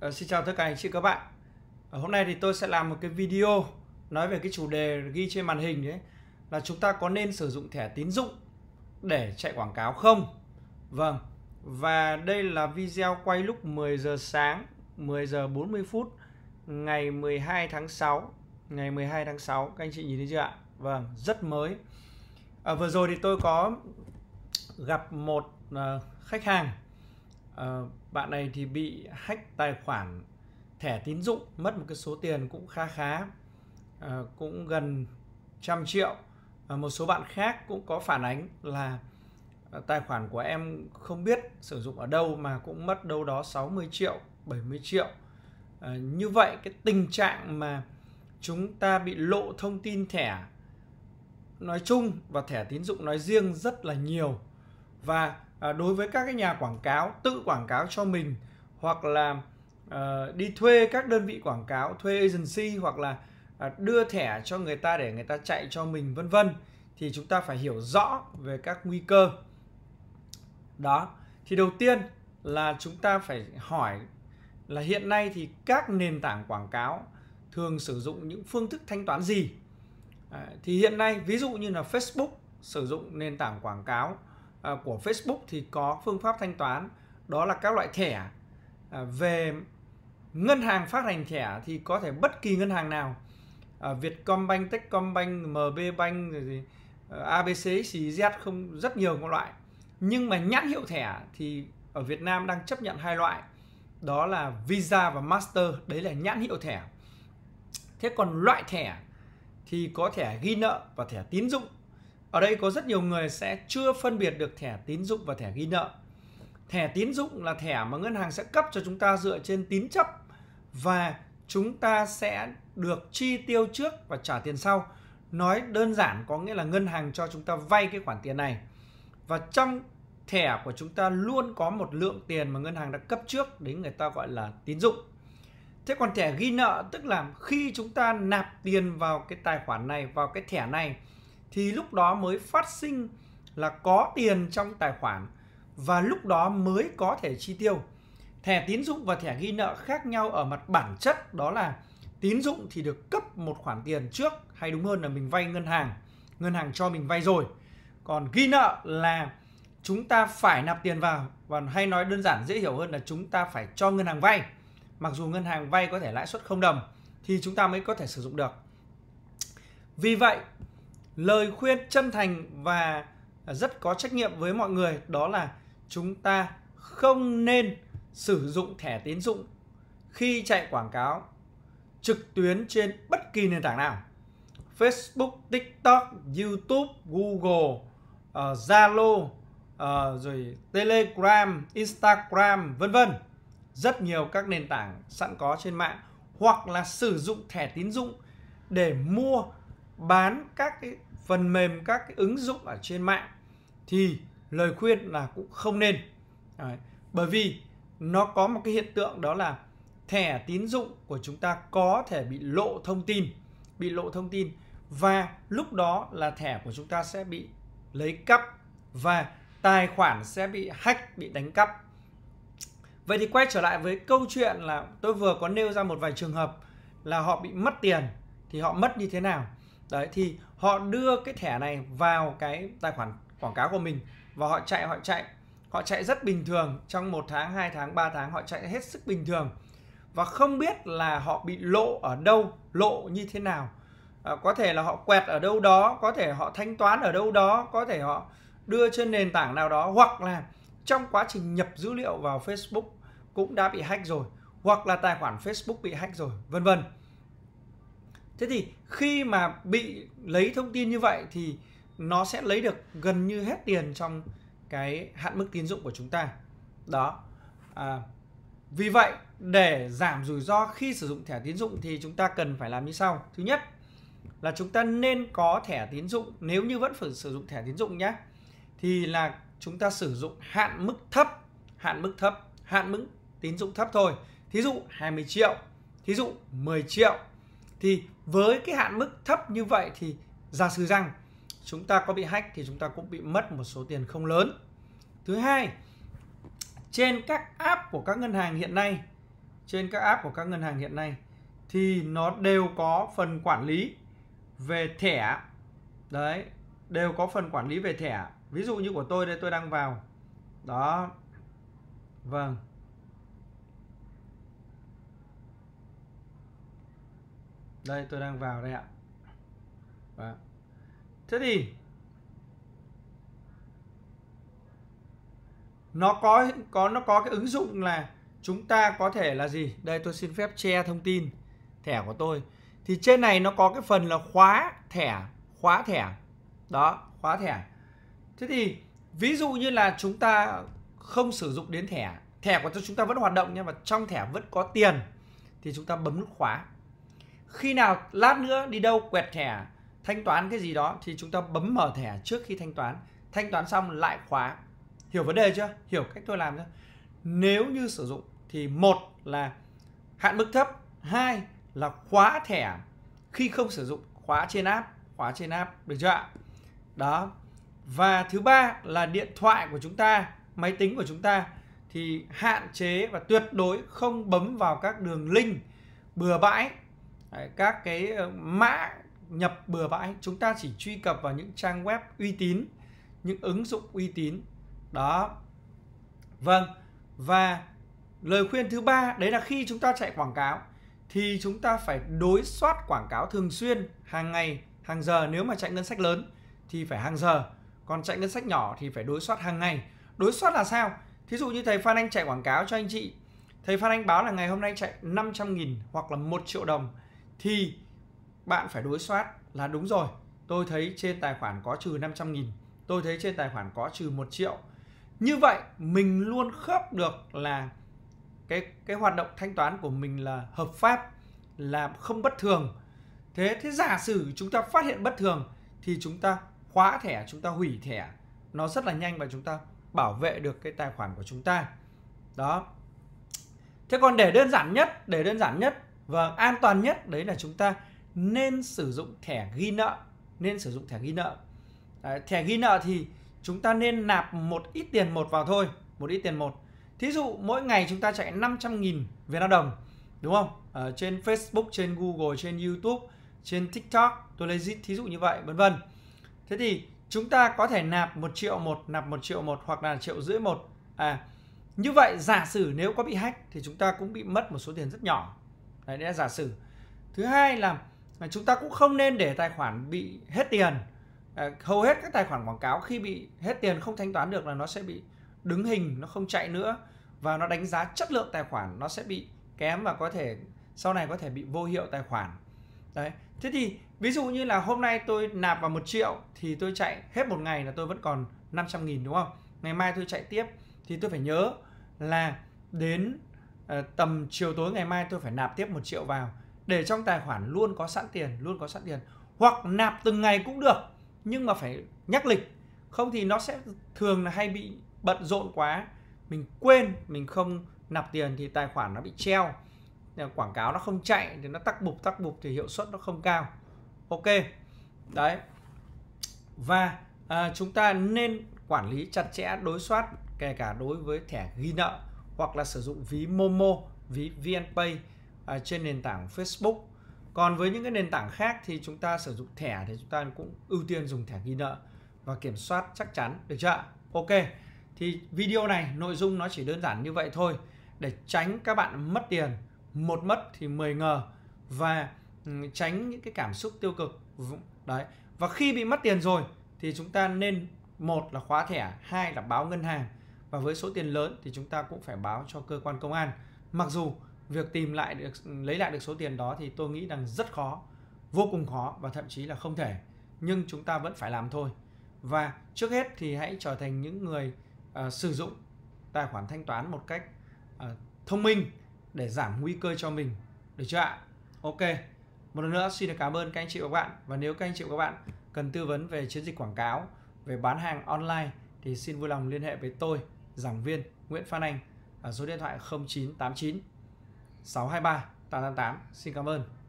Ờ, xin chào tất cả anh chị các bạn uh, Hôm nay thì tôi sẽ làm một cái video nói về cái chủ đề ghi trên màn hình đấy là chúng ta có nên sử dụng thẻ tín dụng để chạy quảng cáo không Vâng và đây là video quay lúc 10 giờ sáng 10 giờ 40 phút ngày 12 tháng 6 ngày 12 tháng 6 các anh chị nhìn thấy chưa ạ Vâng rất mới à, vừa rồi thì tôi có gặp một uh, khách hàng uh, bạn này thì bị hack tài khoản thẻ tín dụng mất một cái số tiền cũng khá khá à, cũng gần trăm triệu và một số bạn khác cũng có phản ánh là ờ, tài khoản của em không biết sử dụng ở đâu mà cũng mất đâu đó 60 triệu 70 triệu à, như vậy cái tình trạng mà chúng ta bị lộ thông tin thẻ nói chung và thẻ tín dụng nói riêng rất là nhiều và à, đối với các cái nhà quảng cáo tự quảng cáo cho mình hoặc là à, đi thuê các đơn vị quảng cáo thuê agency hoặc là à, đưa thẻ cho người ta để người ta chạy cho mình vân vân thì chúng ta phải hiểu rõ về các nguy cơ đó thì đầu tiên là chúng ta phải hỏi là hiện nay thì các nền tảng quảng cáo thường sử dụng những phương thức thanh toán gì à, thì hiện nay ví dụ như là Facebook sử dụng nền tảng quảng cáo Ờ, của Facebook thì có phương pháp thanh toán đó là các loại thẻ ờ, về ngân hàng phát hành thẻ thì có thể bất kỳ ngân hàng nào ờ, Vietcombank, Techcombank, MBBank ABC, XYZ không rất nhiều các loại nhưng mà nhãn hiệu thẻ thì ở Việt Nam đang chấp nhận hai loại đó là Visa và Master đấy là nhãn hiệu thẻ thế còn loại thẻ thì có thẻ ghi nợ và thẻ tín dụng ở đây có rất nhiều người sẽ chưa phân biệt được thẻ tín dụng và thẻ ghi nợ. Thẻ tín dụng là thẻ mà ngân hàng sẽ cấp cho chúng ta dựa trên tín chấp và chúng ta sẽ được chi tiêu trước và trả tiền sau. Nói đơn giản có nghĩa là ngân hàng cho chúng ta vay cái khoản tiền này. Và trong thẻ của chúng ta luôn có một lượng tiền mà ngân hàng đã cấp trước đến người ta gọi là tín dụng. Thế còn thẻ ghi nợ tức là khi chúng ta nạp tiền vào cái tài khoản này, vào cái thẻ này thì lúc đó mới phát sinh là có tiền trong tài khoản và lúc đó mới có thể chi tiêu. Thẻ tín dụng và thẻ ghi nợ khác nhau ở mặt bản chất đó là tín dụng thì được cấp một khoản tiền trước hay đúng hơn là mình vay ngân hàng, ngân hàng cho mình vay rồi. Còn ghi nợ là chúng ta phải nạp tiền vào và hay nói đơn giản dễ hiểu hơn là chúng ta phải cho ngân hàng vay. Mặc dù ngân hàng vay có thể lãi suất không đồng thì chúng ta mới có thể sử dụng được. Vì vậy, lời khuyên chân thành và rất có trách nhiệm với mọi người đó là chúng ta không nên sử dụng thẻ tín dụng khi chạy quảng cáo trực tuyến trên bất kỳ nền tảng nào Facebook, TikTok, YouTube, Google, uh, Zalo, uh, rồi Telegram, Instagram, vân vân. Rất nhiều các nền tảng sẵn có trên mạng hoặc là sử dụng thẻ tín dụng để mua bán các cái phần mềm các cái ứng dụng ở trên mạng thì lời khuyên là cũng không nên Đấy. bởi vì nó có một cái hiện tượng đó là thẻ tín dụng của chúng ta có thể bị lộ thông tin bị lộ thông tin và lúc đó là thẻ của chúng ta sẽ bị lấy cắp và tài khoản sẽ bị hack bị đánh cắp vậy thì quay trở lại với câu chuyện là tôi vừa có nêu ra một vài trường hợp là họ bị mất tiền thì họ mất như thế nào đấy thì họ đưa cái thẻ này vào cái tài khoản quảng cáo của mình và họ chạy họ chạy họ chạy rất bình thường trong một tháng 2 tháng 3 tháng họ chạy hết sức bình thường và không biết là họ bị lộ ở đâu lộ như thế nào à, có thể là họ quẹt ở đâu đó có thể họ thanh toán ở đâu đó có thể họ đưa trên nền tảng nào đó hoặc là trong quá trình nhập dữ liệu vào Facebook cũng đã bị hack rồi hoặc là tài khoản Facebook bị hack rồi vân vân Thế thì khi mà bị lấy thông tin như vậy thì nó sẽ lấy được gần như hết tiền trong cái hạn mức tín dụng của chúng ta. Đó. À, vì vậy để giảm rủi ro khi sử dụng thẻ tín dụng thì chúng ta cần phải làm như sau. Thứ nhất là chúng ta nên có thẻ tín dụng nếu như vẫn phải sử dụng thẻ tín dụng nhé thì là chúng ta sử dụng hạn mức thấp, hạn mức thấp, hạn mức tín dụng thấp thôi. Thí dụ 20 triệu, thí dụ 10 triệu thì với cái hạn mức thấp như vậy thì giả sử rằng chúng ta có bị hack thì chúng ta cũng bị mất một số tiền không lớn thứ hai trên các app của các ngân hàng hiện nay trên các app của các ngân hàng hiện nay thì nó đều có phần quản lý về thẻ đấy đều có phần quản lý về thẻ ví dụ như của tôi đây tôi đang vào đó vâng đây tôi đang vào đây ạ và thế thì nó có có nó có cái ứng dụng là chúng ta có thể là gì đây tôi xin phép che thông tin thẻ của tôi thì trên này nó có cái phần là khóa thẻ khóa thẻ đó khóa thẻ thế thì ví dụ như là chúng ta không sử dụng đến thẻ thẻ của chúng ta vẫn hoạt động nhưng mà trong thẻ vẫn có tiền thì chúng ta bấm nút khóa khi nào lát nữa đi đâu quẹt thẻ thanh toán cái gì đó thì chúng ta bấm mở thẻ trước khi thanh toán thanh toán xong lại khóa hiểu vấn đề chưa hiểu cách tôi làm chưa nếu như sử dụng thì một là hạn mức thấp hai là khóa thẻ khi không sử dụng khóa trên app khóa trên app được chưa ạ đó và thứ ba là điện thoại của chúng ta máy tính của chúng ta thì hạn chế và tuyệt đối không bấm vào các đường link bừa bãi các cái ờ, mã nhập bừa bãi chúng ta chỉ truy cập vào những trang web uy tín những ứng dụng uy tín đó vâng và lời khuyên thứ ba đấy là khi chúng ta chạy quảng cáo thì chúng ta phải đối soát quảng cáo thường xuyên hàng ngày hàng giờ nếu mà chạy ngân sách lớn thì phải hàng giờ còn chạy ngân sách nhỏ thì phải đối soát hàng ngày đối soát là sao thí dụ như thầy phan anh chạy quảng cáo cho anh chị thầy phan anh báo là ngày hôm nay chạy 500.000 hoặc là một triệu đồng thì bạn phải đối soát là đúng rồi tôi thấy trên tài khoản có trừ 500 nghìn tôi thấy trên tài khoản có trừ 1 triệu như vậy mình luôn khớp được là cái cái hoạt động thanh toán của mình là hợp pháp là không bất thường thế thế giả sử chúng ta phát hiện bất thường thì chúng ta khóa thẻ chúng ta hủy thẻ nó rất là nhanh và chúng ta bảo vệ được cái tài khoản của chúng ta đó thế còn để đơn giản nhất để đơn giản nhất và vâng, an toàn nhất đấy là chúng ta nên sử dụng thẻ ghi nợ, nên sử dụng thẻ ghi nợ. Đấy, thẻ ghi nợ thì chúng ta nên nạp một ít tiền một vào thôi, một ít tiền một. Thí dụ mỗi ngày chúng ta chạy 500.000 Việt Nam đồng, đúng không? Ở trên Facebook, trên Google, trên YouTube, trên TikTok, tôi lấy thí dụ như vậy, vân vân. Thế thì chúng ta có thể nạp một triệu một, nạp một triệu một hoặc là triệu rưỡi một. À, như vậy giả sử nếu có bị hack thì chúng ta cũng bị mất một số tiền rất nhỏ đấy, là giả sử thứ hai là chúng ta cũng không nên để tài khoản bị hết tiền à, hầu hết các tài khoản quảng cáo khi bị hết tiền không thanh toán được là nó sẽ bị đứng hình nó không chạy nữa và nó đánh giá chất lượng tài khoản nó sẽ bị kém và có thể sau này có thể bị vô hiệu tài khoản đấy thế thì ví dụ như là hôm nay tôi nạp vào một triệu thì tôi chạy hết một ngày là tôi vẫn còn 500 nghìn đúng không ngày mai tôi chạy tiếp thì tôi phải nhớ là đến Ờ, tầm chiều tối ngày mai tôi phải nạp tiếp một triệu vào để trong tài khoản luôn có sẵn tiền luôn có sẵn tiền hoặc nạp từng ngày cũng được nhưng mà phải nhắc lịch không thì nó sẽ thường là hay bị bận rộn quá mình quên mình không nạp tiền thì tài khoản nó bị treo ờ, quảng cáo nó không chạy thì nó tắc bục tắc bục thì hiệu suất nó không cao ok đấy và à, chúng ta nên quản lý chặt chẽ đối soát kể cả đối với thẻ ghi nợ hoặc là sử dụng ví Momo, ví VNPay à, trên nền tảng Facebook. Còn với những cái nền tảng khác thì chúng ta sử dụng thẻ thì chúng ta cũng ưu tiên dùng thẻ ghi nợ và kiểm soát chắc chắn được chưa? Ok. Thì video này nội dung nó chỉ đơn giản như vậy thôi để tránh các bạn mất tiền, một mất thì 10 ngờ và ừ, tránh những cái cảm xúc tiêu cực. Đấy. Và khi bị mất tiền rồi thì chúng ta nên một là khóa thẻ, hai là báo ngân hàng và với số tiền lớn thì chúng ta cũng phải báo cho cơ quan công an mặc dù việc tìm lại được lấy lại được số tiền đó thì tôi nghĩ rằng rất khó vô cùng khó và thậm chí là không thể nhưng chúng ta vẫn phải làm thôi và trước hết thì hãy trở thành những người uh, sử dụng tài khoản thanh toán một cách uh, thông minh để giảm nguy cơ cho mình được chưa ạ ok một lần nữa xin được cảm ơn các anh chị và các bạn và nếu các anh chị và các bạn cần tư vấn về chiến dịch quảng cáo về bán hàng online thì xin vui lòng liên hệ với tôi giảng viên Nguyễn Phan Anh ở à, số điện thoại 0989 623 888. Xin cảm ơn.